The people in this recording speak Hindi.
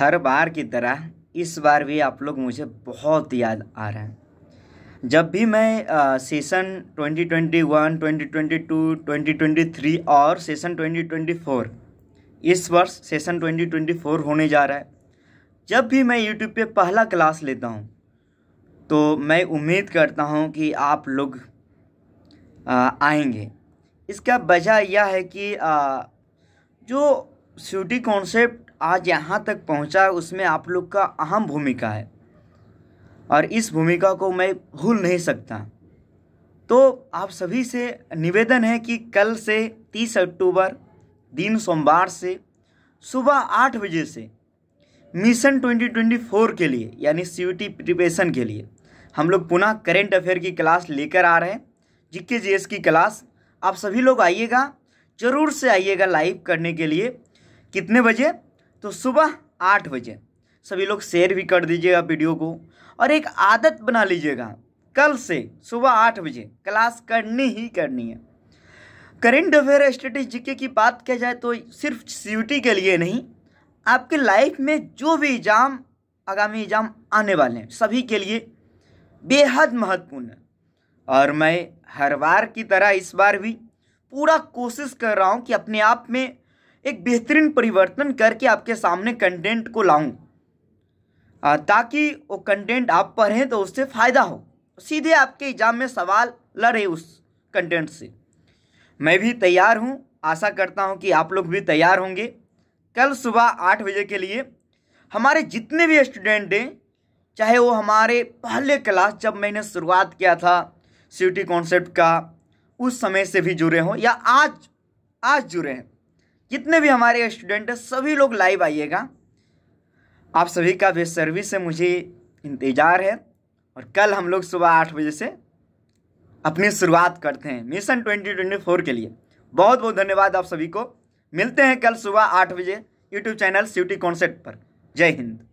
हर बार की तरह इस बार भी आप लोग मुझे बहुत याद आ रहे हैं जब भी मैं आ, सेशन 2021, 2022, 2023 और सेशन 2024 इस वर्ष सेशन 2024 होने जा रहा है जब भी मैं यूट्यूब पे पहला क्लास लेता हूँ तो मैं उम्मीद करता हूँ कि आप लोग आ, आएंगे इसका वजह यह है कि आ, जो सूटी कॉन्सेप्ट आज यहाँ तक पहुँचा उसमें आप लोग का अहम भूमिका है और इस भूमिका को मैं भूल नहीं सकता तो आप सभी से निवेदन है कि कल से 30 अक्टूबर दिन सोमवार से सुबह आठ बजे से मिशन 2024 के लिए यानी सी प्रिपरेशन के लिए हम लोग पुनः करेंट अफेयर की क्लास लेकर आ रहे हैं जिक्के एस की क्लास आप सभी लोग आइएगा ज़रूर से आइएगा लाइव करने के लिए कितने बजे तो सुबह आठ बजे सभी लोग शेयर भी कर दीजिएगा वीडियो को और एक आदत बना लीजिएगा कल से सुबह आठ बजे क्लास करनी ही करनी है करेंट अफेयर स्टडी जीके की बात किया जाए तो सिर्फ सी के लिए नहीं आपके लाइफ में जो भी एग्ज़ाम आगामी एग्ज़ाम आने वाले हैं सभी के लिए बेहद महत्वपूर्ण है और मैं हर बार की तरह इस बार भी पूरा कोशिश कर रहा हूँ कि अपने आप में एक बेहतरीन परिवर्तन करके आपके सामने कंटेंट को लाऊं ताकि वो कंटेंट आप पढ़ें तो उससे फ़ायदा हो सीधे आपके एग्ज़ाम में सवाल लड़े उस कंटेंट से मैं भी तैयार हूँ आशा करता हूँ कि आप लोग भी तैयार होंगे कल सुबह आठ बजे के लिए हमारे जितने भी स्टूडेंट हैं चाहे वो हमारे पहले क्लास जब मैंने शुरुआत किया था सी कॉन्सेप्ट का उस समय से भी जुड़े हों या आज आज जुड़े हैं जितने भी हमारे स्टूडेंट हैं सभी लोग लाइव आइएगा आप सभी का सर्विस से मुझे इंतज़ार है और कल हम लोग सुबह आठ बजे से अपनी शुरुआत करते हैं मिशन ट्वेंटी ट्वेंटी फोर के लिए बहुत बहुत धन्यवाद आप सभी को मिलते हैं कल सुबह आठ बजे यूट्यूब चैनल सिटी कॉन्सेप्ट पर जय हिंद